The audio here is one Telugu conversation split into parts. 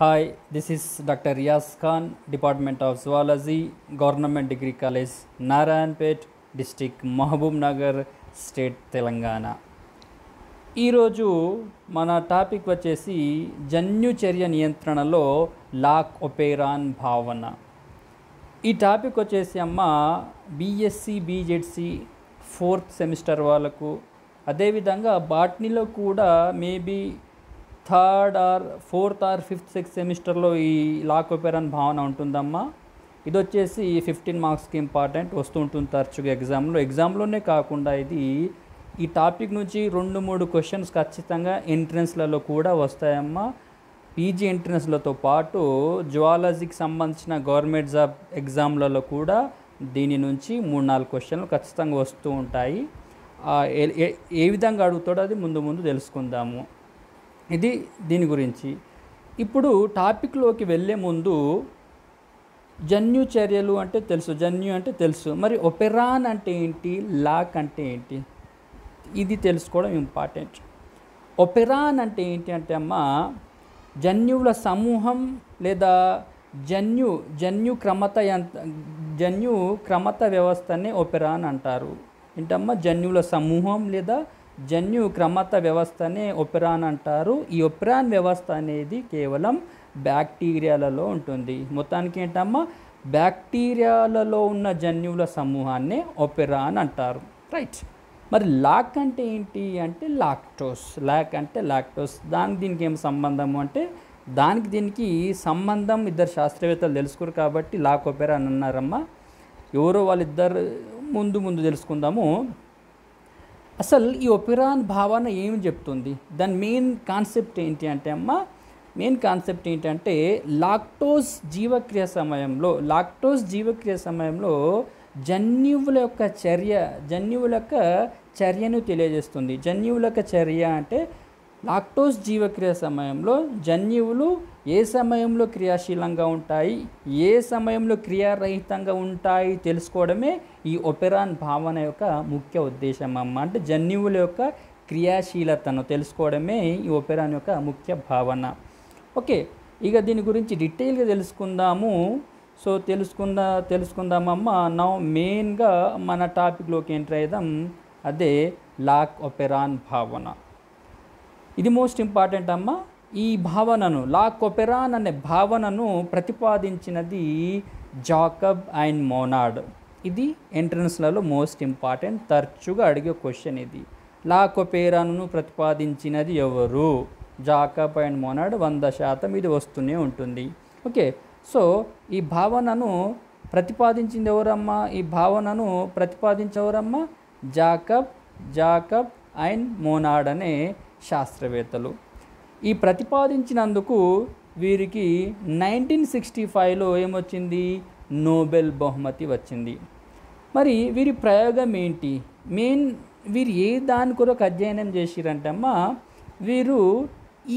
hi this is doctor Riyaz Khan department of zoology government degree college Narayanpet district Mahabubnagar state Telangana ఈరోజు మన టాపిక్ వచ్చేసి జన్యు చర్య నియంత్రణలో లాక్ ఒపేరాన్ భావన ఈ టాపిక్ వచ్చేసి అమ్మ బిఎస్సి బీజెడ్సి ఫోర్త్ సెమిస్టర్ వాళ్ళకు అదేవిధంగా బాట్నీలో కూడా maybe third or fourth or fifth sixth సెమిస్టర్లో ఈ లాక్ ఒపేరన్ భావన ఉంటుందమ్మా ఇది వచ్చేసి ఫిఫ్టీన్ మార్క్స్కి ఇంపార్టెంట్ వస్తూ ఉంటుంది తరచుగా ఎగ్జామ్లో ఎగ్జామ్లోనే కాకుండా ఇది ఈ టాపిక్ నుంచి రెండు మూడు క్వశ్చన్స్ ఖచ్చితంగా ఎంట్రన్స్లలో కూడా వస్తాయమ్మా పీజీ ఎంట్రన్స్లతో పాటు జువాలజీకి సంబంధించిన గవర్నమెంట్ జాబ్ ఎగ్జామ్లలో కూడా దీని నుంచి మూడు నాలుగు క్వశ్చన్లు ఖచ్చితంగా వస్తూ ఉంటాయి ఏ విధంగా అడుగుతాడో అది ముందు ముందు తెలుసుకుందాము ఇది దీని గురించి ఇప్పుడు టాపిక్లోకి వెళ్ళే ముందు జన్యు చర్యలు అంటే తెలుసు జన్యు అంటే తెలుసు మరి ఒపెరాన్ అంటే ఏంటి లాక్ అంటే ఏంటి ఇది తెలుసుకోవడం ఇంపార్టెంట్ ఒపెరాన్ అంటే ఏంటి అంటే అమ్మ జన్యువుల సమూహం లేదా జన్యు జన్యు క్రమత యంత్ర జన్యు క్రమత వ్యవస్థనే ఒపెరాన్ అంటారు ఏంటమ్మా జన్యువుల సమూహం లేదా జన్యు క్రమత వ్యవస్థనే ఒపెరాన్ అంటారు ఈ ఒపెరాన్ వ్యవస్థ అనేది కేవలం బ్యాక్టీరియాలలో ఉంటుంది మొత్తానికి ఏంటమ్మా బ్యాక్టీరియాలలో ఉన్న జన్యువుల సమూహాన్నే ఒపెరాన్ అంటారు రైట్ మరి లాక్ అంటే ఏంటి అంటే లాక్టోస్ లాక్ అంటే లాక్టోస్ దానికి దీనికి ఏం సంబంధము అంటే దానికి దీనికి సంబంధం ఇద్దరు శాస్త్రవేత్తలు తెలుసుకోరు కాబట్టి లాక్ ఒపెరాన్ అన్నారమ్మా ఎవరో వాళ్ళిద్దరు ముందు ముందు తెలుసుకుందాము అసలు ఈ ఒపిరాన్ భావన ఏమి చెప్తుంది దాని మెయిన్ కాన్సెప్ట్ ఏంటి అంటే అమ్మ మెయిన్ కాన్సెప్ట్ ఏంటంటే లాక్టోస్ జీవక్రియ సమయంలో లాక్టోస్ జీవక్రియ సమయంలో జన్యువుల యొక్క చర్య జన్యువుల యొక్క చర్యను తెలియజేస్తుంది జన్యువుల యొక్క చర్య అంటే లాక్టోస్ జీవక్రియ సమయంలో జన్యువులు ఏ సమయంలో క్రియాశీలంగా ఉంటాయి ఏ సమయంలో క్రియారహితంగా ఉంటాయి తెలుసుకోవడమే ఈ ఒపెరాన్ భావన యొక్క ముఖ్య ఉద్దేశం అమ్మ అంటే జన్యువుల యొక్క క్రియాశీలతను తెలుసుకోవడమే ఈ ఒపెరాన్ యొక్క ముఖ్య భావన ఓకే ఇక దీని గురించి డీటెయిల్గా తెలుసుకుందాము సో తెలుసుకుందా తెలుసుకుందామమ్మ నా మెయిన్గా మన టాపిక్లోకి ఎంటర్ అయిదాం అదే లాక్ ఒపెరాన్ భావన ఇది మోస్ట్ ఇంపార్టెంట్ అమ్మ ఈ భావనను లా కొపెరాన్ అనే భావనను ప్రతిపాదించినది జాకబ్ అండ్ మోనాడ్ ఇది ఎంట్రన్స్లలో మోస్ట్ ఇంపార్టెంట్ తరచుగా అడిగే క్వశ్చన్ ఇది లా కొపెరాన్ను ప్రతిపాదించినది ఎవరు జాకబ్ అండ్ మోనాడ్ వంద శాతం ఇది వస్తూనే ఉంటుంది ఓకే సో ఈ భావనను ప్రతిపాదించింది ఎవరమ్మా ఈ భావనను ప్రతిపాదించేవరమ్మా జాకబ్ జాకబ్ అండ్ మోనాడ్ అనే శాస్త్రవేత్తలు ఈ ప్రతిపాదించినందుకు వీరికి నైన్టీన్ సిక్స్టీ ఫైవ్లో ఏమొచ్చింది నోబెల్ బహుమతి వచ్చింది మరి వీరి ప్రయోగం ఏంటి మెయిన్ వీరు ఏ దాని కొరకు అధ్యయనం చేసిరంటమ్మా వీరు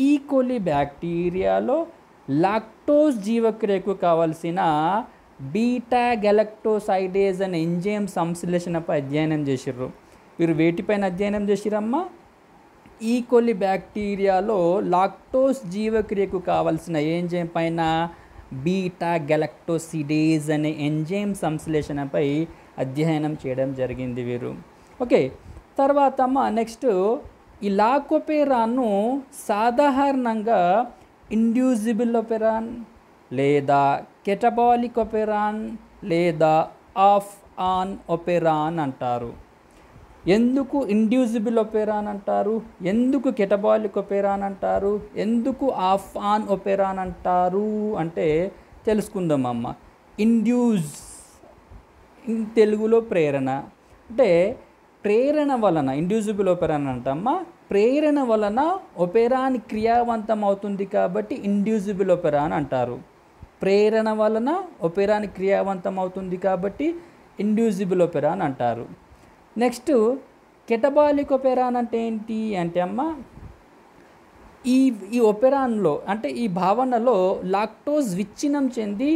ఈకోలి బ్యాక్టీరియాలో లాక్టోస్ జీవక్రియకు కావలసిన బీటా గెలక్టోసైడేజ్ అనే ఎంజైమ్ సంశ్లేషణపై అధ్యయనం చేసిర్రు వీరు వేటిపైన అధ్యయనం చేసిరమ్మా ఈకొలి బ్యాక్టీరియాలో లాక్టోస్ జీవక్రియకు కావలసిన ఎంజైమ్ పైన బీటా గెలక్టోసిడేజ్ అనే ఎంజైమ్ సంశ్లేషణపై అధ్యయనం చేయడం జరిగింది వీరు ఓకే తర్వాత అమ్మ నెక్స్ట్ ఈ లాకోపెరాన్ను సాధారణంగా ఇండ్యూజిబుల్ ఒపెరాన్ లేదా కెటబాలిక్ ఒపెరాన్ లేదా ఆఫ్ ఆన్ ఒపెరాన్ అంటారు ఎందుకు ఇండ్యూజిబుల్ ఒపేరా అని అంటారు ఎందుకు కెటబాలిక్ ఒపేరా అని అంటారు ఎందుకు ఆన్ ఒపేరా అని అంటారు అంటే తెలుసుకుందాం అమ్మ ఇండ్యూజ్ తెలుగులో ప్రేరణ అంటే ప్రేరణ వలన ఇండ్యూజిబుల్ ఒపేరా అని అంటామా ప్రేరణ వలన ఒపేరాని క్రియావంతం అవుతుంది కాబట్టి ఇండ్యూజిబుల్ ఒపేరా అని అంటారు ప్రేరణ వలన ఒపేరాని క్రియావంతం అవుతుంది కాబట్టి ఇండ్యూజిబుల్ ఒపేరా అని అంటారు నెక్స్ట్ కెటబాలిక్ ఒపెరాన్ అంటే ఏంటి అంటే అమ్మ ఈ ఈ ఒపెరాన్లో అంటే ఈ భావనలో లాక్టోజ్ విచ్ఛిన్నం చెంది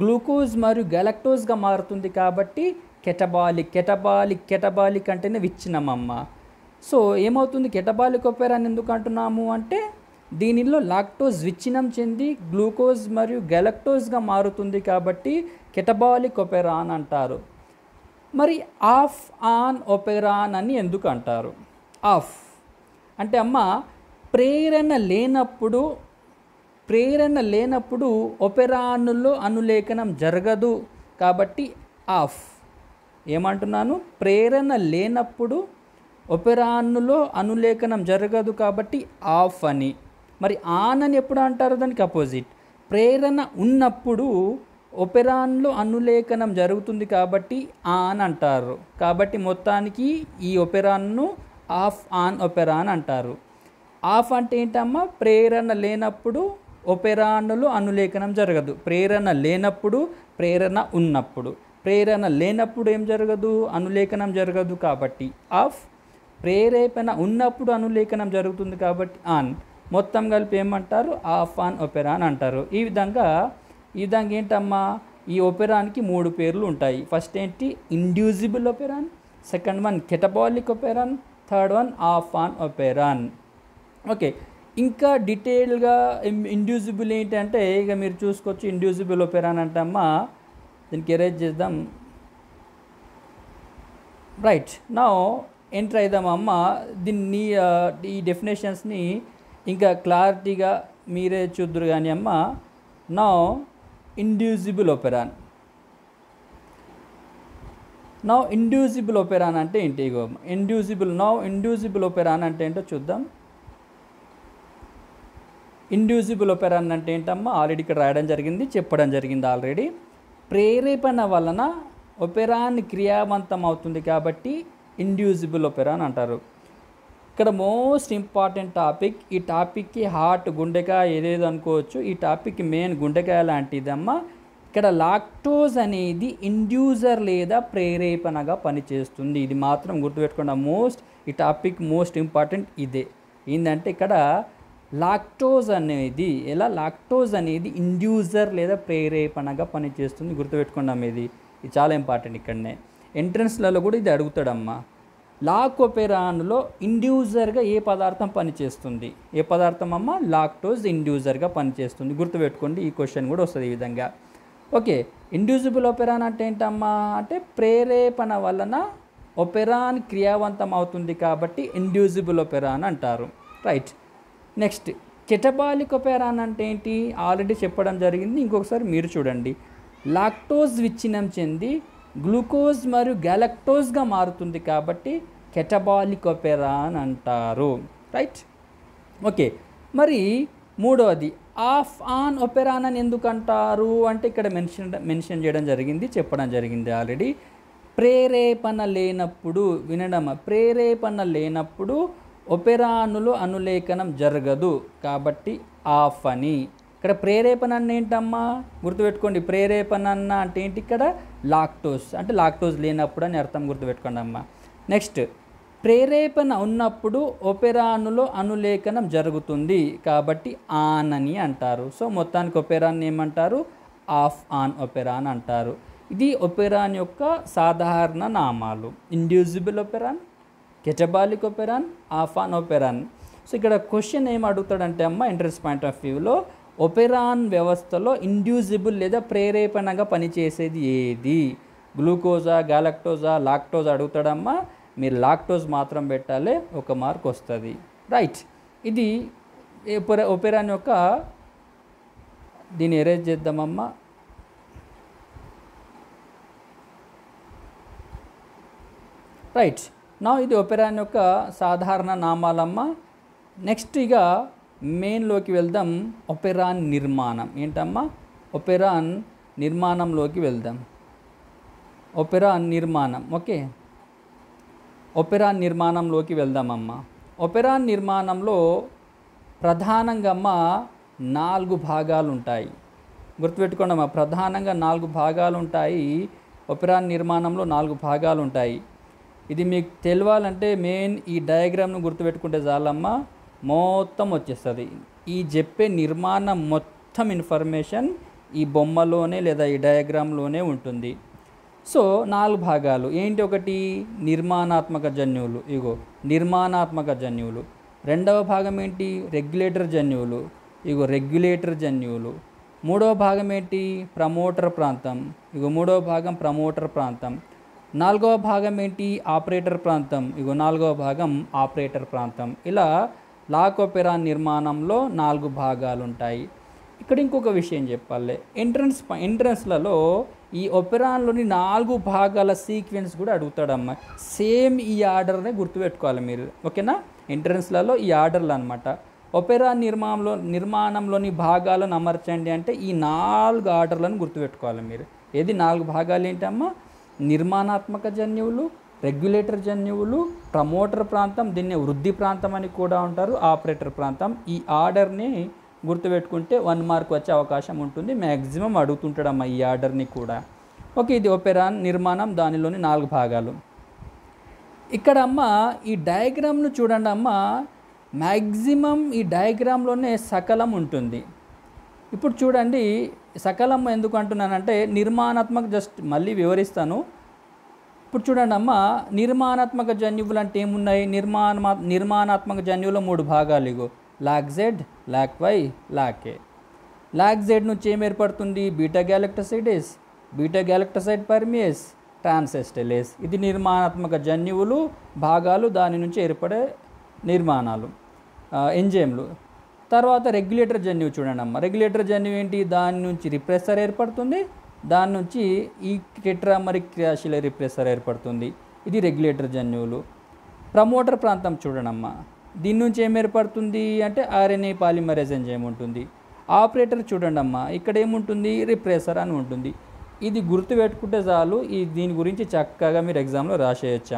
గ్లూకోజ్ మరియు గెలక్టోజ్గా మారుతుంది కాబట్టి కెటబాలిక్ కెటబాలిక్ కెటబాలిక్ అంటేనే విచ్ఛిన్నం అమ్మ సో ఏమవుతుంది కెటబాలిక్ ఒపెరాన్ ఎందుకు అంటున్నాము అంటే దీనిలో లాక్టోజ్ విచ్ఛిన్నం చెంది గ్లూకోజ్ మరియు గెలక్టోజ్గా మారుతుంది కాబట్టి కెటబాలిక్ ఒపెరాన్ అంటారు మరి ఆఫ్ ఆన్ ఒపెరాన్ అని ఎందుకు అంటారు ఆఫ్ అంటే అమ్మ ప్రేరణ లేనప్పుడు ప్రేరణ లేనప్పుడు ఒపెరాన్లో అనులేఖనం జరగదు కాబట్టి ఆఫ్ ఏమంటున్నాను ప్రేరణ లేనప్పుడు ఒపెరాన్లో అనులేఖనం జరగదు కాబట్టి ఆఫ్ అని మరి ఆన్ అని ఎప్పుడు అంటారు దానికి అపోజిట్ ప్రేరణ ఉన్నప్పుడు ఒపెరాన్లో అనులేఖనం జరుగుతుంది కాబట్టి ఆన్ అంటారు కాబట్టి మొత్తానికి ఈ ఒపెరాన్ను ఆఫ్ ఆన్ ఒపెరాన్ అంటారు ఆఫ్ అంటే ఏంటమ్మా ప్రేరణ లేనప్పుడు ఒపెరాన్లో అనులేఖనం జరగదు ప్రేరణ లేనప్పుడు ప్రేరణ ఉన్నప్పుడు ప్రేరణ లేనప్పుడు ఏం జరగదు అనులేఖనం జరగదు కాబట్టి ఆఫ్ ప్రేరేపణ ఉన్నప్పుడు అనులేఖనం జరుగుతుంది కాబట్టి ఆన్ మొత్తం కలిపి ఏమంటారు ఆఫ్ ఆన్ ఒపెరాన్ అంటారు ఈ విధంగా విధంగా ఏంటమ్మా ఈ ఒపెరాన్కి మూడు పేర్లు ఉంటాయి ఫస్ట్ ఏంటి inducible operon second one catabolic operon third one off on operon okay ఇంకా డీటెయిల్గా ఇండ్యూజిబుల్ ఏంటంటే ఇక మీరు చూసుకోవచ్చు ఇండ్యూజిబుల్ ఒపెరాన్ అంటమ్మా దీనికి ఎరేజ్ చేద్దాం రైట్ నా ఎంటర్ అవుదాం అమ్మ దీన్ని ఈ డెఫినేషన్స్ని ఇంకా క్లారిటీగా మీరే చూద్దరు కానీ అమ్మ నా ఇండ్యూజిబుల్ ఒపెరాన్ నా ఇండ్యూజిబుల్ ఒపెరాన్ అంటే ఏంటి ఇగో ఇండ్యూజిబుల్ నా ఇండ్యూజిబుల్ ఒపెరాన్ అంటే ఏంటో చూద్దాం ఇండ్యూజిబుల్ ఒపెరాన్ అంటే ఏంటమ్మా ఆల్రెడీ ఇక్కడ రాయడం జరిగింది చెప్పడం జరిగింది ఆల్రెడీ ప్రేరేపణ వలన ఒపెరాన్ క్రియావంతం అవుతుంది కాబట్టి ఇండ్యూజిబుల్ ఒపెరాన్ అంటారు ఇక్కడ మోస్ట్ ఇంపార్టెంట్ టాపిక్ ఈ టాపిక్కి హార్ట్ గుండెకాయ ఏదేదో అనుకోవచ్చు ఈ టాపిక్ మెయిన్ గుండెకాయ లాంటిదమ్మా ఇక్కడ లాక్టోజ్ అనేది ఇండ్యూజర్ లేదా ప్రేరేపణగా పనిచేస్తుంది ఇది మాత్రం గుర్తుపెట్టుకున్న మోస్ట్ ఈ టాపిక్ మోస్ట్ ఇంపార్టెంట్ ఇదే ఏంటంటే ఇక్కడ లాక్టోజ్ అనేది ఎలా లాక్టోజ్ అనేది ఇండ్యూజర్ లేదా ప్రేరేపణగా పనిచేస్తుంది గుర్తుపెట్టుకున్నాం ఇది ఇది చాలా ఇంపార్టెంట్ ఇక్కడనే ఎంట్రన్స్లలో కూడా ఇది అడుగుతాడమ్మా లాకోపెరాన్లో ఇండ్యూజర్గా ఏ పదార్థం పనిచేస్తుంది ఏ పదార్థం అమ్మ లాక్టోజ్ ఇండ్యూజర్గా పనిచేస్తుంది గుర్తుపెట్టుకోండి ఈ క్వశ్చన్ కూడా వస్తుంది ఈ విధంగా ఓకే ఇండ్యూజిబుల్ ఒపెరాన్ అంటే ఏంటమ్మా అంటే ప్రేరేపణ వలన ఒపెరాన్ క్రియావంతం అవుతుంది కాబట్టి ఇండ్యూజిబుల్ ఒపెరాన్ అంటారు రైట్ నెక్స్ట్ కెటబాలిక్ ఒపెరాన్ అంటే ఏంటి ఆల్రెడీ చెప్పడం జరిగింది ఇంకొకసారి మీరు చూడండి లాక్టోజ్ విచ్ఛిన్నం చెంది గ్లూకోజ్ మరియు గ్యాలక్టోజ్గా మారుతుంది కాబట్టి కెటబాలిక్ ఒపెరా అని అంటారు రైట్ ఓకే మరి మూడవది ఆఫ్ ఆన్ అని ఎందుకు అంటారు అంటే ఇక్కడ మెన్షన్ మెన్షన్ చేయడం జరిగింది చెప్పడం జరిగింది ఆల్రెడీ ప్రేరేపణ లేనప్పుడు వినడం ప్రేరేపణ లేనప్పుడు ఒపెరానులు అనులేఖనం జరగదు కాబట్టి ఆఫ్ అని ఇక్కడ ప్రేరేపణ అన్న ఏంటమ్మా గుర్తుపెట్టుకోండి ప్రేరేపణ అన్న అంటే ఏంటి ఇక్కడ లాక్టోస్ అంటే లాక్టోస్ లేనప్పుడు అని అర్థం గుర్తుపెట్టుకోండి అమ్మ నెక్స్ట్ ప్రేరేపణ ఉన్నప్పుడు ఒపెరానులో అనులేఖనం జరుగుతుంది కాబట్టి ఆన్ అని అంటారు సో మొత్తానికి ఒపెరాన్ని ఏమంటారు ఆఫ్ ఆన్ ఒపెరాన్ అంటారు ఇది ఒపెరాన్ యొక్క సాధారణ నామాలు inducible operon catabolic operon off on operon so ఇక్కడ క్వశ్చన్ ఏం అడుగుతాడంటే అమ్మ ఇంట్రెస్ట్ పాయింట్ ఆఫ్ వ్యూలో ఒపెరాన్ వ్యవస్థలో ఇండ్యూజిబుల్ లేదా ప్రేరేపణగా పనిచేసేది ఏది గ్లూకోజా గ్యాలక్టోజా లాక్టోజ్ అడుగుతాడమ్మా మీరు లాక్టోజ్ మాత్రం పెట్టాలి ఒక మార్క్ వస్తుంది రైట్ ఇది ఒపెరాన్ యొక్క దీన్ని ఎరేజ్ చేద్దామమ్మా రైట్ నా ఇది ఒపెరాన్ యొక్క సాధారణ నామాలమ్మ నెక్స్ట్ ఇక మెయిన్లోకి వెళ్దాం ఒపెరాన్ నిర్మాణం ఏంటమ్మా ఒపెరాన్ నిర్మాణంలోకి వెళ్దాం ఒపెరాన్ నిర్మాణం ఓకే ఒపెరాన్ నిర్మాణంలోకి వెళ్దామమ్మా ఒపెరాన్ నిర్మాణంలో ప్రధానంగా అమ్మ నాలుగు భాగాలు ఉంటాయి గుర్తుపెట్టుకోండి అమ్మ ప్రధానంగా నాలుగు భాగాలు ఉంటాయి ఒపెరాన్ నిర్మాణంలో నాలుగు భాగాలు ఉంటాయి ఇది మీకు తెలియాలంటే మెయిన్ ఈ డయాగ్రామ్ను గుర్తుపెట్టుకుంటే చాలమ్మా మొత్తం వచ్చేస్తుంది ఈ చెప్పే నిర్మాణం మొత్తం ఇన్ఫర్మేషన్ ఈ బొమ్మలోనే లేదా ఈ డయాగ్రామ్లోనే ఉంటుంది సో నాలుగు భాగాలు ఏంటి ఒకటి నిర్మాణాత్మక జన్యువులు ఇగో నిర్మాణాత్మక జన్యువులు రెండవ భాగం ఏంటి రెగ్యులేటర్ జన్యువులు ఇగో రెగ్యులేటర్ జన్యువులు మూడవ భాగం ఏంటి ప్రమోటర్ ప్రాంతం ఇగో మూడవ భాగం ప్రమోటర్ ప్రాంతం నాలుగవ భాగం ఏంటి ఆపరేటర్ ప్రాంతం ఇగో నాలుగవ భాగం ఆపరేటర్ ప్రాంతం ఇలా లాకోపెరా నిర్మాణంలో నాలుగు భాగాలు ఉంటాయి ఇక్కడ ఇంకొక విషయం చెప్పాలి ఎంట్రన్స్ ఎంట్రన్స్లలో ఈ ఒపెరాన్లోని నాలుగు భాగాల సీక్వెన్స్ కూడా అడుగుతాడమ్మ సేమ్ ఈ ఆర్డర్నే గుర్తుపెట్టుకోవాలి మీరు ఓకేనా ఎంట్రన్స్లలో ఈ ఆర్డర్లు అనమాట ఒపెరా నిర్మాణంలో నిర్మాణంలోని భాగాలను అమర్చండి అంటే ఈ నాలుగు ఆర్డర్లను గుర్తుపెట్టుకోవాలి మీరు ఏది నాలుగు భాగాలు ఏంటమ్మా నిర్మాణాత్మక జన్యువులు రెగ్యులేటర్ జన్యువులు ప్రమోటర్ ప్రాంతం దీన్ని వృద్ధి ప్రాంతం అని కూడా ఉంటారు ఆపరేటర్ ప్రాంతం ఈ ఆర్డర్ని గుర్తుపెట్టుకుంటే వన్ మార్క్ వచ్చే అవకాశం ఉంటుంది మ్యాక్సిమం అడుగుతుంటాడమ్మా ఈ ఆర్డర్ని కూడా ఓకే ఇది ఒపెరాన్ నిర్మాణం దానిలోని నాలుగు భాగాలు ఇక్కడ అమ్మ ఈ డయాగ్రామ్ను చూడండి అమ్మ మ్యాక్సిమం ఈ డయాగ్రామ్లోనే సకలం ఉంటుంది ఇప్పుడు చూడండి సకలం ఎందుకు అంటున్నానంటే నిర్మాణాత్మక జస్ట్ మళ్ళీ వివరిస్తాను ఇప్పుడు చూడండి అమ్మ నిర్మాణాత్మక జన్యువులు అంటే ఏమున్నాయి నిర్మాణమా నిర్మాణాత్మక జన్యువులో మూడు భాగాలు ఇగో lac Z lac Y lac A lac Z lac Z నుంచి ఏం ఏర్పడుతుంది బీటా గ్యాలక్టసైడేస్ బీటా గ్యాలక్టసైడ్ పర్మియస్ ట్రాన్సెస్టెలేస్ ఇది నిర్మాణాత్మక జన్యువులు భాగాలు దాని నుంచి ఏర్పడే నిర్మాణాలు ఎంజైమ్లు తర్వాత రెగ్యులేటర్ జన్యువు చూడండి అమ్మ రెగ్యులేటర్ జన్యువు ఏంటి దాని నుంచి రిప్రెసర్ ఏర్పడుతుంది దాని నుంచి ఈ టెట్రామరిక్ క్రియాశీల రిప్రెసర్ ఏర్పడుతుంది ఇది రెగ్యులేటర్ జన్యువులు ప్రమోటర్ ప్రాంతం చూడనమ్మా దీని నుంచి ఏం ఏర్పడుతుంది అంటే ఆర్ఎన్ఏ పాలిమరేజ్ ఎంజైమ్ ఉంటుంది ఆపరేటర్ చూడండి అమ్మా ఇక్కడ ఏముంటుంది రిప్రెసర్ అని ఉంటుంది ఇది గుర్తు పెట్టుకుంటే చాలు ఈ దీని గురించి చక్కగా మీరు ఎగ్జామ్లో రాసేయచ్చు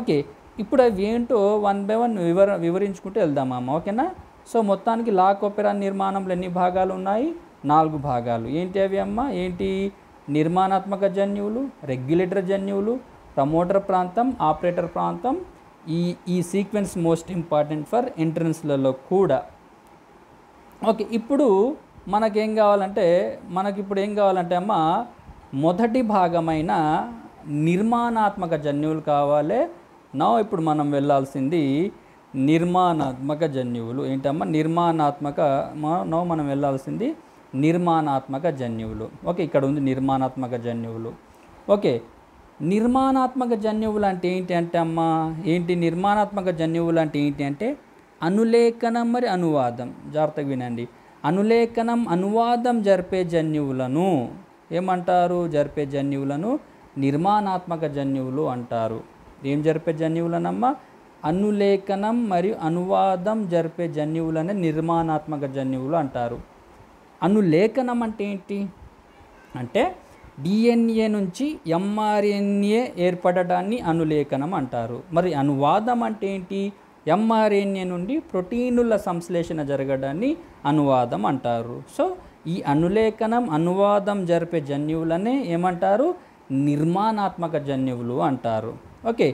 ఓకే ఇప్పుడు అవి ఏంటో వన్ బై వన్ వివర వివరించుకుంటూ వెళ్దామా అమ్మ ఓకేనా సో మొత్తానికి లా కొపెరా నిర్మాణంలో ఎన్ని భాగాలు ఉన్నాయి నాలుగు భాగాలు ఏంటి అవి అమ్మ ఏంటి నిర్మాణాత్మక జన్యువులు రెగ్యులేటర్ జన్యువులు ప్రమోటర్ ప్రాంతం ఆపరేటర్ ప్రాంతం ఈ ఈ సీక్వెన్స్ మోస్ట్ ఇంపార్టెంట్ ఫర్ ఎంట్రన్స్లలో కూడా ఓకే ఇప్పుడు మనకేం కావాలంటే మనకిప్పుడు ఏం కావాలంటే అమ్మ మొదటి భాగమైన నిర్మాణాత్మక జన్యువులు కావాలి నా ఇప్పుడు మనం వెళ్ళాల్సింది నిర్మాణాత్మక జన్యువులు ఏంటమ్మా నిర్మాణాత్మక నో మనం వెళ్ళాల్సింది నిర్మాణాత్మక జన్యువులు ఓకే ఇక్కడ ఉంది నిర్మాణాత్మక జన్యువులు ఓకే నిర్మాణాత్మక జన్యువులు అంటే ఏంటి అంటే అమ్మా ఏంటి నిర్మాణాత్మక జన్యువులు అంటే ఏంటి అంటే అనులేఖనం మరి అనువాదం జాగ్రత్తగా వినండి అనులేఖనం అనువాదం జరిపే జన్యువులను ఏమంటారు జరిపే జన్యువులను నిర్మాణాత్మక జన్యువులు అంటారు ఏం జరిపే జన్యువులనమ్మా అనులేఖనం మరియు అనువాదం జరిపే జన్యువులనే నిర్మాణాత్మక జన్యువులు అంటారు అనులేఖనం అంటే ఏంటి అంటే డిఎన్ఏ నుంచి ఎంఆర్ఎన్ఏ ఏర్పడడాన్ని అనులేఖనం అంటారు మరి అనువాదం అంటే ఏంటి ఎంఆర్ఎన్ఏ నుండి ప్రోటీనుల సంశ్లేషణ జరగడాన్ని అనువాదం అంటారు సో ఈ అనులేఖనం అనువాదం జరిపే జన్యువులనే ఏమంటారు నిర్మాణాత్మక జన్యువులు అంటారు ఓకే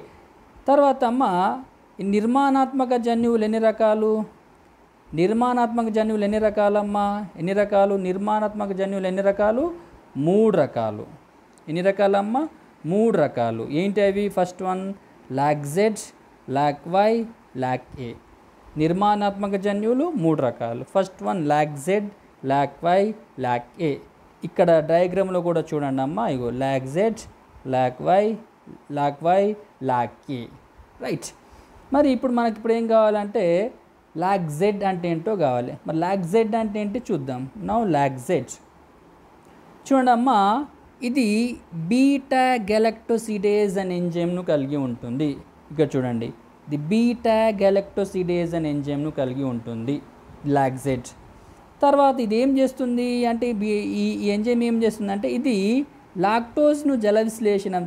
తర్వాత అమ్మ నిర్మాణాత్మక జన్యువులు ఎన్ని రకాలు నిర్మాణాత్మక జన్యువులు ఎన్ని రకాలమ్మా ఎన్ని రకాలు నిర్మాణాత్మక జన్యువులు ఎన్ని రకాలు మూడు రకాలు ఎన్ని రకాలమ్మా మూడు రకాలు ఏంటి అవి first one Z lac Y lac A నిర్మాణాత్మక జన్యువులు మూడు రకాలు first one Z lac Y lac A ఇక్కడ డయాగ్రామ్లో కూడా చూడండి అమ్మా ఇగో Z lac Y lac Y lac A right మరి ఇప్పుడు మనకి ఇప్పుడు ఏం కావాలంటే లాగ్ జెడ్ అంటే ఏంటో కావాలి మరి లాగ్ జెడ్ అంటే ఏంటి చూద్దాం నౌ లాగ్ జెడ్ చూడండి అమ్మ ఇది బీటా గెలెక్టోసిడేజ్ అనే ఎంజైమ్ను కలిగి ఉంటుంది ఇక్కడ చూడండి ది బీటా గెలెక్టోసిడేజ్ అనే ఎంజైమ్ను కలిగి ఉంటుంది జెడ్ తర్వాత ఇది ఏం చేస్తుంది అంటే ఈ ఎంజైమ్ ఏం చేస్తుంది అంటే ఇది లాక్టోజ్ను జల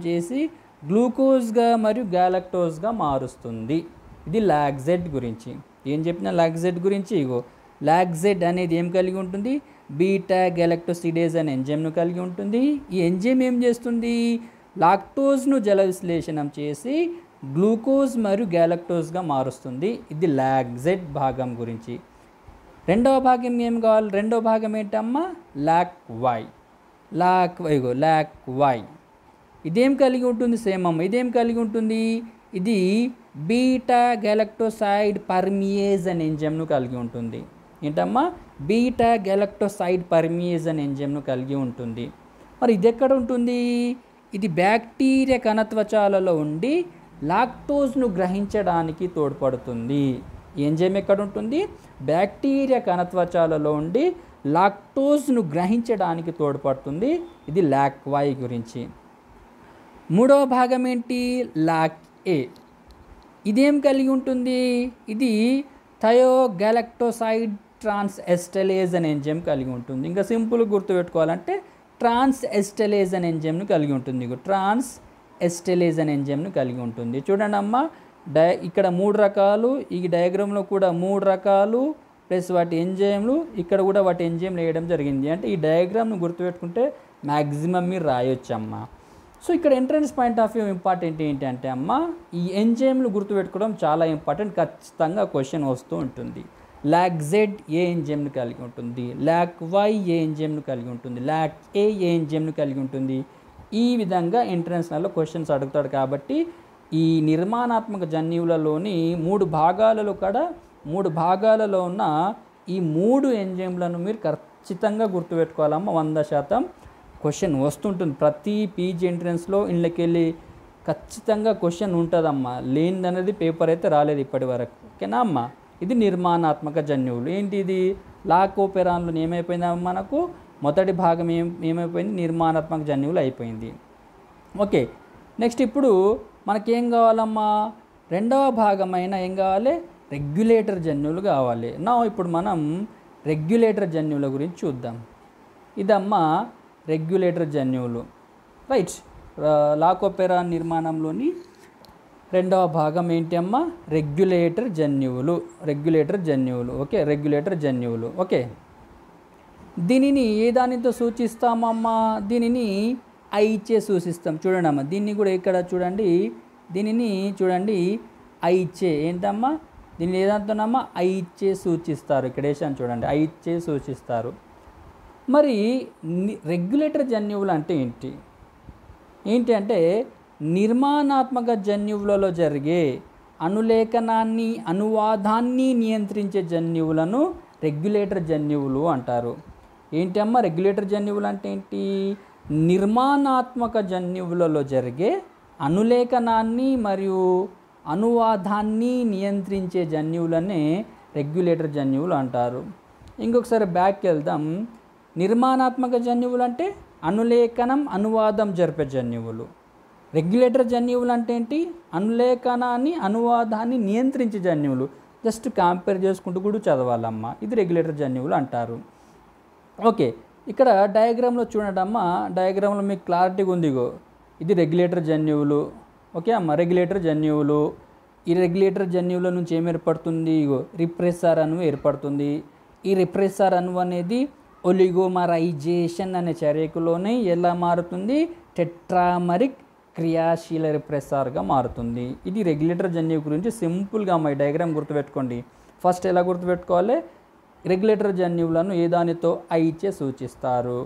చేసి గ్లూకోజ్గా మరియు గ్యాలక్టోజ్గా మారుస్తుంది ఇది లాగ్జెడ్ గురించి ఏం చెప్పినా లాగ్జెడ్ గురించి ఇగో లాగ్జెడ్ అనేది ఏం కలిగి ఉంటుంది బీటా గెలక్టోసిడేజ్ అనే ఎంజైమ్ను కలిగి ఉంటుంది ఈ ఎంజైమ్ ఏం చేస్తుంది లాక్టోజ్ను జల విశ్లేషణం చేసి గ్లూకోజ్ మరియు గ్యాలక్టోజ్గా మారుస్తుంది ఇది లాగ్జెడ్ భాగం గురించి రెండవ భాగం ఏం కావాలి రెండవ భాగం ఏంటమ్మా లాక్ వై లాక్ వైగో లాక్ వై ఇదేం కలిగి ఉంటుంది సేమమ్ ఇదేం కలిగి ఉంటుంది ఇది బీటా గెలక్టోసైడ్ పర్మియేజన్ ఎంజమ్ను కలిగి ఉంటుంది ఏంటమ్మా బీటా గెలక్టోసైడ్ పర్మియేజన్ ఎంజమ్ను కలిగి ఉంటుంది మరి ఇది ఎక్కడ ఉంటుంది ఇది బ్యాక్టీరియా కణత్వచాలలో ఉండి లాక్టోజ్ను గ్రహించడానికి తోడ్పడుతుంది ఎంజమ్ ఎక్కడ ఉంటుంది బ్యాక్టీరియా కణత్వచాలలో ఉండి లాక్టోజ్ను గ్రహించడానికి తోడ్పడుతుంది ఇది లాక్వాయి గురించి మూడవ భాగం ఏంటి లాక్ ఏ ఇదేం కలిగి ఉంటుంది ఇది థయోగెలక్టోసైడ్ ట్రాన్స్ ఎస్టెలేజ్ అనే ఎంజైమ్ కలిగి ఉంటుంది ఇంకా సింపుల్ గుర్తుపెట్టుకోవాలంటే ట్రాన్స్ ఎస్టెలేజ్ అనే ఎంజైమ్ను కలిగి ఉంటుంది ట్రాన్స్ ఎస్టెలేజ్ అనే ఎంజైమ్ను కలిగి ఉంటుంది చూడండి అమ్మ డయ ఇక్కడ మూడు రకాలు ఈ డయాగ్రామ్లో కూడా మూడు రకాలు ప్లస్ వాటి ఎంజైమ్లు ఇక్కడ కూడా వాటి ఎంజైమ్లు వేయడం జరిగింది అంటే ఈ డయాగ్రామ్ను గుర్తుపెట్టుకుంటే మ్యాక్సిమం మీరు రాయొచ్చమ్మా సో ఇక్కడ entrance point of view important ఏంటంటే అమ్మ ఈ ఎంజైమ్లు గుర్తుపెట్టుకోవడం చాలా ఇంపార్టెంట్ ఖచ్చితంగా క్వశ్చన్ వస్తూ ఉంటుంది ల్యాక్ జెడ్ ఏ ఎంజైమ్ను కలిగి ఉంటుంది ల్యాక్ వై ఏ ఎంజైమ్ను కలిగి ఉంటుంది ల్యాక్ ఏ ఏ ఎంజైమ్ను కలిగి ఉంటుంది ఈ విధంగా ఎంట్రన్స్లలో క్వశ్చన్స్ అడుగుతాడు కాబట్టి ఈ నిర్మాణాత్మక జన్యువులలోని మూడు భాగాలలో కూడా మూడు భాగాలలో ఉన్న ఈ మూడు ఎంజైమ్లను మీరు ఖచ్చితంగా గుర్తుపెట్టుకోవాలమ్మా వంద శాతం క్వశ్చన్ వస్తుంటుంది ప్రతి పీజీ ఎంట్రన్స్లో ఇళ్ళకి వెళ్ళి ఖచ్చితంగా క్వశ్చన్ ఉంటుందమ్మా లేనిదనేది పేపర్ అయితే రాలేదు ఇప్పటి వరకు ఓకేనా అమ్మా ఇది నిర్మాణాత్మక జన్యువులు ఏంటి ఇది లాకోపెరాన్లు ఏమైపోయిందమ్మా మనకు మొదటి భాగం ఏం ఏమైపోయింది నిర్మాణాత్మక జన్యువులు అయిపోయింది ఓకే నెక్స్ట్ ఇప్పుడు మనకేం కావాలమ్మా రెండవ భాగమైన ఏం కావాలి రెగ్యులేటర్ జన్యువులు కావాలి నా ఇప్పుడు మనం రెగ్యులేటర్ జన్యువుల గురించి చూద్దాం ఇదమ్మా రెగ్యులేటర్ జన్యువులు రైట్ లాకోపెరా నిర్మాణంలోని రెండవ భాగం ఏంటి అమ్మ రెగ్యులేటర్ జన్యువులు రెగ్యులేటర్ జన్యువులు ఓకే రెగ్యులేటర్ జన్యువులు ఓకే దీనిని ఏ దానితో సూచిస్తామమ్మా దీనిని ఐచే సూచిస్తాం చూడండి అమ్మ దీన్ని కూడా ఇక్కడ చూడండి దీనిని చూడండి ఐచే ఏంటమ్మా దీన్ని ఏదంటున్నామా ఐచే సూచిస్తారు ఇక్కడ వేసాను చూడండి ఐచే సూచిస్తారు మరి రెగ్యులేటర్ జన్యువులు అంటే ఏంటి ఏంటి అంటే నిర్మాణాత్మక జన్యువులలో జరిగే అనులేఖనాన్ని అనువాదాన్ని నియంత్రించే జన్యువులను రెగ్యులేటర్ జన్యువులు అంటారు ఏంటి అమ్మ రెగ్యులేటర్ జన్యువులు అంటే ఏంటి నిర్మాణాత్మక జన్యువులలో జరిగే అనులేఖనాన్ని మరియు అనువాదాన్ని నియంత్రించే జన్యువులనే రెగ్యులేటర్ జన్యువులు అంటారు ఇంకొకసారి బ్యాక్కి వెళ్దాం నిర్మాణాత్మక జన్యువులు అంటే అనులేఖనం అనువాదం జరిపే జన్యువులు రెగ్యులేటర్ జన్యువులు అంటే ఏంటి అనులేఖనాన్ని అనువాదాన్ని నియంత్రించే జన్యువులు జస్ట్ కంపేర్ చేసుకుంటూ కూడా చదవాలమ్మా ఇది రెగ్యులేటర్ జన్యువులు అంటారు ఓకే ఇక్కడ డయాగ్రామ్లో చూడండమ్మా డయాగ్రామ్లో మీకు క్లారిటీగా ఉందిగో ఇది రెగ్యులేటర్ జన్యువులు ఓకే అమ్మ రెగ్యులేటర్ జన్యువులు ఈ రెగ్యులేటర్ జన్యువుల నుంచి ఏం ఏర్పడుతుంది ఇగో రిప్రెసర్ అను ఏర్పడుతుంది ఈ రిప్రెసర్ అను అనేది ఒలిగోమరైజేషన్ అనే చర్యకులోనే ఎలా మారుతుంది టెట్రామరిక్ క్రియాశీల రిప్రెసార్గా మారుతుంది ఇది రెగ్యులేటర్ జన్యు గురించి సింపుల్గా మా డయాగ్రామ్ గుర్తుపెట్టుకోండి ఫస్ట్ ఎలా గుర్తుపెట్టుకోవాలి రెగ్యులేటర్ జన్యువులను ఏ దానితో ఐచే సూచిస్తారు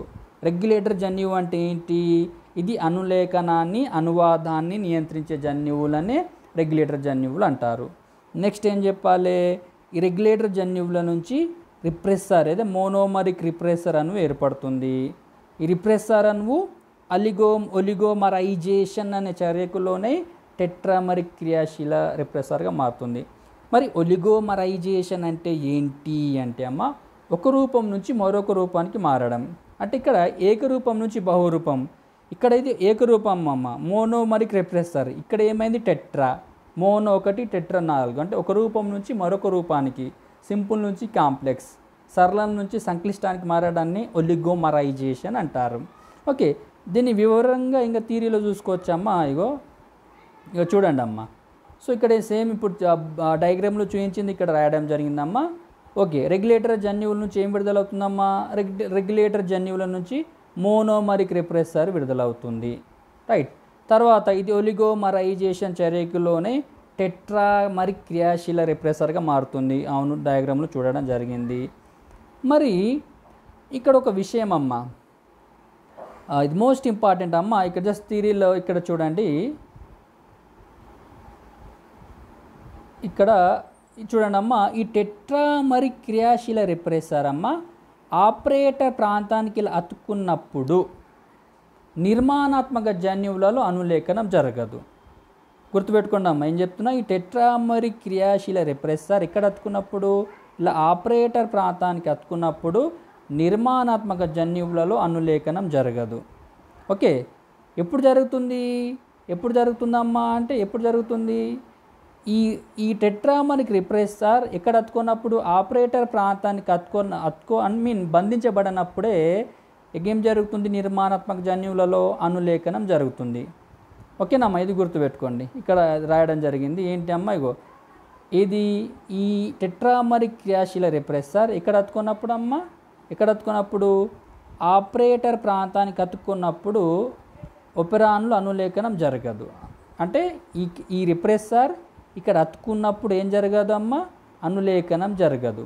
రెగ్యులేటర్ జన్యువు అంటే ఏంటి ఇది అనులేఖనాన్ని అనువాదాన్ని నియంత్రించే జన్యువులనే రెగ్యులేటర్ జన్యువులు అంటారు నెక్స్ట్ ఏం చెప్పాలి ఈ రెగ్యులేటర్ జన్యువుల నుంచి రిప్రెసర్ అయితే మోనోమరిక్ రిప్రెసర్ అను ఏర్పడుతుంది ఈ రిప్రెసర్ అను అలిగో ఒలిగోమరైజేషన్ అనే చర్యకులోనే టెట్రామరిక్ క్రియాశీల రిప్రెసర్గా మారుతుంది మరి ఒలిగోమరైజేషన్ అంటే ఏంటి అంటే అమ్మ ఒక రూపం నుంచి మరొక రూపానికి మారడం అంటే ఇక్కడ ఏకరూపం నుంచి బహురూపం ఇక్కడ ఇది ఏకరూపం అమ్మ మోనోమరిక్ రిప్రెస్సార్ ఇక్కడ ఏమైంది టెట్రా మోనో ఒకటి టెట్రా నాలుగు అంటే ఒక రూపం నుంచి మరొక రూపానికి సింపుల్ నుంచి కాంప్లెక్స్ సరళం నుంచి సంక్లిష్టానికి మారడాన్ని ఒలిగోమరైజేషన్ అంటారు ఓకే దీన్ని వివరంగా ఇంకా థీరీలో చూసుకోవచ్చమ్మా ఇగో ఇక చూడండి అమ్మా సో ఇక్కడ సేమ్ ఇప్పుడు డయాగ్రామ్లో చూపించింది ఇక్కడ రాయడం జరిగిందమ్మా ఓకే రెగ్యులేటర్ జన్యువుల నుంచి ఏం విడుదలవుతుందమ్మా రెగ్యులేటర్ జన్యువుల నుంచి మోనోమరిక్ రిప్రెసర్ విడుదలవుతుంది రైట్ తర్వాత ఇది ఒలిగోమరైజేషన్ చర్యకులోనే టెట్రా మరి క్రియాశీల రిప్రెసర్గా మారుతుంది అవును డయాగ్రామ్లో చూడడం జరిగింది మరి ఇక్కడ ఒక విషయం అమ్మ ఇది మోస్ట్ ఇంపార్టెంట్ అమ్మ ఇక్కడ జస్ట్ థీరీలో ఇక్కడ చూడండి ఇక్కడ చూడండి అమ్మ ఈ మరి క్రియాశీల రిప్రెసర్ అమ్మ ఆపరేటర్ ప్రాంతానికి అతుక్కున్నప్పుడు నిర్మాణాత్మక జన్యువులలో అనులేఖనం జరగదు గుర్తుపెట్టుకోండి అమ్మ ఏం చెప్తున్నా ఈ టెట్రామరి క్రియాశీల రిప్రెస్సర్ ఇక్కడ అతుకున్నప్పుడు ఇలా ఆపరేటర్ ప్రాంతానికి అతుకున్నప్పుడు నిర్మాణాత్మక జన్యువులలో అనులేఖనం జరగదు ఓకే ఎప్పుడు జరుగుతుంది ఎప్పుడు జరుగుతుందమ్మా అంటే ఎప్పుడు జరుగుతుంది ఈ ఈ టెట్రామరిక్ రిప్రెస్సర్ ఎక్కడ అతుకున్నప్పుడు ఆపరేటర్ ప్రాంతానికి అతుకున్న అతుకో ఐ మీన్ బంధించబడినప్పుడే ఏం జరుగుతుంది నిర్మాణాత్మక జన్యువులలో అనులేఖనం జరుగుతుంది ఓకేనమ్మా ఇది గుర్తుపెట్టుకోండి ఇక్కడ రాయడం జరిగింది ఏంటి అమ్మా ఇగో ఇది ఈ టెట్రామరిక్ యాసిల రిప్రెసర్ ఇక్కడ అతుకున్నప్పుడు అమ్మ ఇక్కడ అతుకున్నప్పుడు ఆపరేటర్ ప్రాంతానికి అతుక్కున్నప్పుడు ఒపెరాన్లు అనులేఖనం జరగదు అంటే ఈ ఈ రిప్రెసర్ ఇక్కడ అతుకున్నప్పుడు ఏం జరగదు అమ్మ అనులేఖనం జరగదు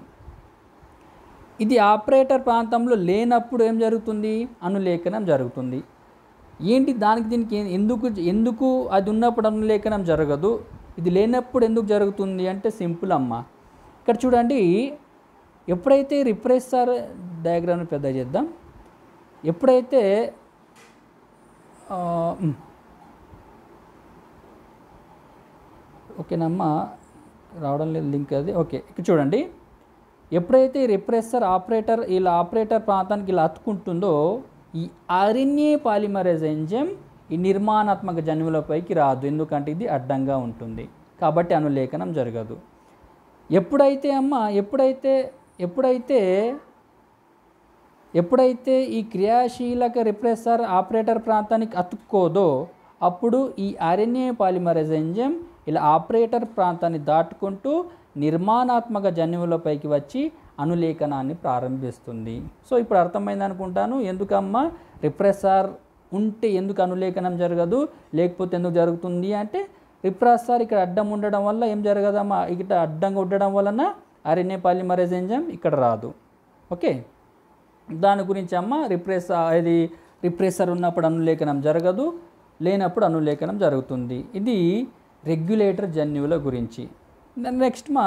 ఇది ఆపరేటర్ ప్రాంతంలో లేనప్పుడు ఏం జరుగుతుంది అనులేఖనం జరుగుతుంది ఏంటి దానికి దీనికి ఎందుకు ఎందుకు అది ఉన్నప్పుడు లేఖనం జరగదు ఇది లేనప్పుడు ఎందుకు జరుగుతుంది అంటే సింపుల్ అమ్మ ఇక్కడ చూడండి ఎప్పుడైతే రిప్రెసర్ డయాగ్రామ్ పెద్ద చేద్దాం ఎప్పుడైతే ఓకేనమ్మా రావడం లేదు లింక్ అది ఓకే ఇక్కడ చూడండి ఎప్పుడైతే రిప్రెసర్ ఆపరేటర్ ఇలా ఆపరేటర్ ప్రాంతానికి ఇలా అతుకుంటుందో ఈ ఆర్ఎన్ఏ పాలిమరేజ్ ఎంజమ్ ఈ నిర్మాణాత్మక జన్యువులపైకి రాదు ఎందుకంటే ఇది అడ్డంగా ఉంటుంది కాబట్టి అనులేఖనం జరగదు ఎప్పుడైతే అమ్మ ఎప్పుడైతే ఎప్పుడైతే ఎప్పుడైతే ఈ క్రియాశీలక రిప్రెసర్ ఆపరేటర్ ప్రాంతానికి అతుక్కోదో అప్పుడు ఈ ఆర్ఎన్ఏ పాలిమరేజ్ ఎంజమ్ ఇలా ఆపరేటర్ ప్రాంతాన్ని దాటుకుంటూ నిర్మాణాత్మక జన్యువులపైకి వచ్చి అనులేఖనాన్ని ప్రారంభిస్తుంది సో ఇప్పుడు అర్థమైంది అనుకుంటాను ఎందుకమ్మా రిప్రెసార్ ఉంటే ఎందుకు అనులేఖనం జరగదు లేకపోతే ఎందుకు జరుగుతుంది అంటే రిప్రాసార్ ఇక్కడ అడ్డం ఉండడం వల్ల ఏం జరగదమ్మా ఇక్కడ అడ్డంగా ఉండడం వలన ఆర్ఎన్ఏ పాలిమరేజ్ ఎంజైమ్ ఇక్కడ రాదు ఓకే దాని గురించి అమ్మ రిప్రెస్ ఇది రిప్రెసర్ ఉన్నప్పుడు అనులేఖనం జరగదు లేనప్పుడు అనులేఖనం జరుగుతుంది ఇది రెగ్యులేటర్ జన్యువుల గురించి నెక్స్ట్ మా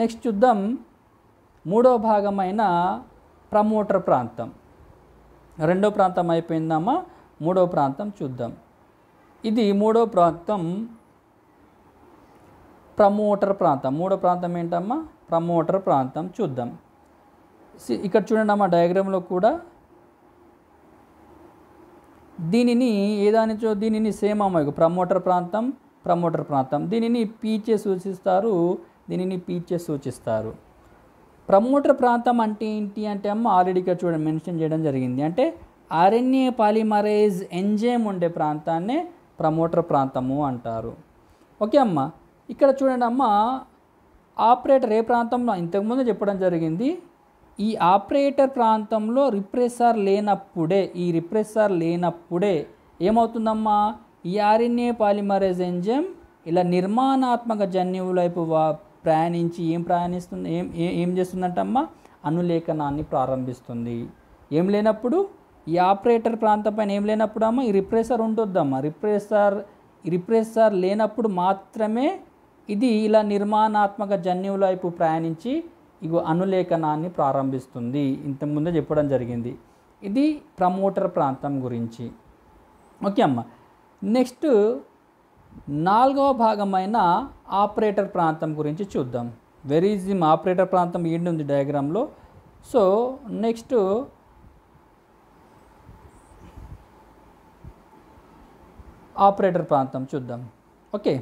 నెక్స్ట్ చూద్దాం మూడో భాగమైన ప్రమోటర్ ప్రాంతం రెండో ప్రాంతం అయిపోయిందమ్మా మూడో ప్రాంతం చూద్దాం ఇది మూడో ప్రాంతం ప్రమోటర్ ప్రాంతం మూడో ప్రాంతం ఏంటమ్మా ప్రమోటర్ ప్రాంతం చూద్దాం ఇక్కడ చూడండి అమ్మా డయాగ్రామ్లో కూడా దీనిని ఏదానిచో దీనిని సేమ్ అమ్మాయికు ప్రమోటర్ ప్రాంతం ప్రమోటర్ ప్రాంతం దీనిని పీచే సూచిస్తారు దీనిని పీచే సూచిస్తారు ప్రమోటర్ ప్రాంతం అంటే ఏంటి అంటే అమ్మ ఆల్రెడీ ఇక్కడ చూడండి మెన్షన్ చేయడం జరిగింది అంటే ఆర్ఎన్ఏ పాలిమరైజ్ ఎంజైమ్ ఉండే ప్రాంతాన్నే ప్రమోటర్ ప్రాంతము అంటారు ఓకే అమ్మ ఇక్కడ చూడండి అమ్మ ఆపరేటర్ ఏ ప్రాంతంలో ఇంతకుముందు చెప్పడం జరిగింది ఈ ఆపరేటర్ ప్రాంతంలో రిప్రెసర్ లేనప్పుడే ఈ రిప్రెసర్ లేనప్పుడే ఏమవుతుందమ్మా ఈ ఆర్ఎన్ఏ పాలిమరైజ్ ఎంజైమ్ ఇలా నిర్మాణాత్మక జన్యువులైపు ప్రయాణించి ఏం ప్రయాణిస్తుంది ఏం ఏం అమ్మ అనులేఖనాన్ని ప్రారంభిస్తుంది ఏం లేనప్పుడు ఈ ఆపరేటర్ ప్రాంతం పైన ఏం లేనప్పుడు అమ్మ ఈ రిప్రెసర్ ఉంటుందమ్మ రిప్రెసర్ రిప్రెసర్ లేనప్పుడు మాత్రమే ఇది ఇలా నిర్మాణాత్మక జన్యువుల వైపు ప్రయాణించి ఇగో అనులేఖనాన్ని ప్రారంభిస్తుంది ఇంతకుముందే చెప్పడం జరిగింది ఇది ప్రమోటర్ ప్రాంతం గురించి ఓకే అమ్మ నెక్స్ట్ నాలుగవ భాగమైన ఆపరేటర్ ప్రాంతం గురించి చూద్దాం వెరీ ఈజ్ ఆపరేటర్ ప్రాంతం ఏంటి ఉంది డయాగ్రామ్లో సో నెక్స్ట్ ఆపరేటర్ ప్రాంతం చూద్దాం ఓకే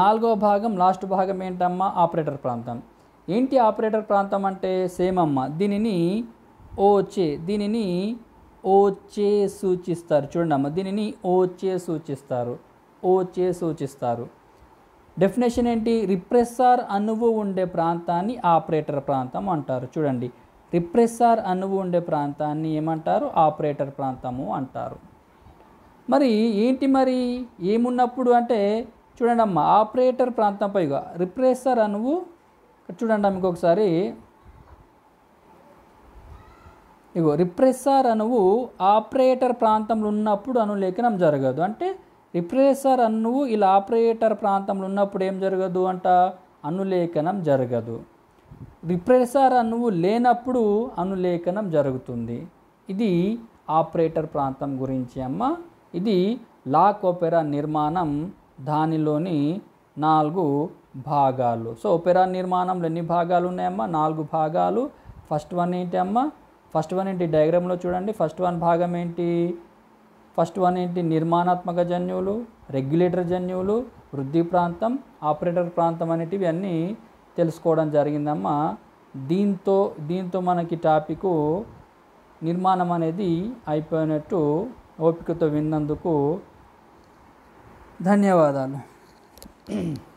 నాలుగవ భాగం లాస్ట్ భాగం ఏంటమ్మా ఆపరేటర్ ప్రాంతం ఏంటి ఆపరేటర్ ప్రాంతం అంటే సేమ్ అమ్మ దీనిని ఓచే దీనిని ఓచే సూచిస్తారు చూడండి అమ్మ దీనిని ఓచే సూచిస్తారు ఓచే సూచిస్తారు డెఫినేషన్ ఏంటి రిప్రెస్సార్ అణువు ఉండే ప్రాంతాన్ని ఆపరేటర్ ప్రాంతం అంటారు చూడండి రిప్రెస్సార్ అణువు ఉండే ప్రాంతాన్ని ఏమంటారు ఆపరేటర్ ప్రాంతము అంటారు మరి ఏంటి మరి ఏమున్నప్పుడు అంటే చూడండి అమ్మ ఆపరేటర్ ప్రాంతంపై రిప్రెస్సార్ అణువు చూడండి అమ్మ ఒకసారి ఇగో రిప్రెస్సార్ అణువు ఆపరేటర్ ప్రాంతంలో ఉన్నప్పుడు అణులేఖనం జరగదు అంటే రిప్రెసర్ అన్నువు ఇలా ఆపరేటర్ ప్రాంతంలో ఉన్నప్పుడు ఏం జరగదు అంట అనులేఖనం జరగదు రిప్రెసర్ అన్నువు లేనప్పుడు అనులేఖనం జరుగుతుంది ఇది ఆపరేటర్ ప్రాంతం గురించి అమ్మ ఇది లాక్ ఒపెరా నిర్మాణం దానిలోని నాలుగు భాగాలు సో ఒపెరా నిర్మాణంలో ఎన్ని భాగాలు ఉన్నాయమ్మా నాలుగు భాగాలు ఫస్ట్ వన్ ఏంటి అమ్మా ఫస్ట్ వన్ ఏంటి డయాగ్రామ్లో చూడండి ఫస్ట్ వన్ భాగం ఏంటి ఫస్ట్ వన్ ఏంటి నిర్మాణాత్మక జన్యువులు రెగ్యులేటర్ జన్యువులు వృద్ధి ప్రాంతం ఆపరేటర్ ప్రాంతం అనేటివి అన్నీ తెలుసుకోవడం జరిగిందమ్మా దీంతో దీంతో మనకి టాపిక్ నిర్మాణం అనేది అయిపోయినట్టు ఓపికతో విన్నందుకు ధన్యవాదాలు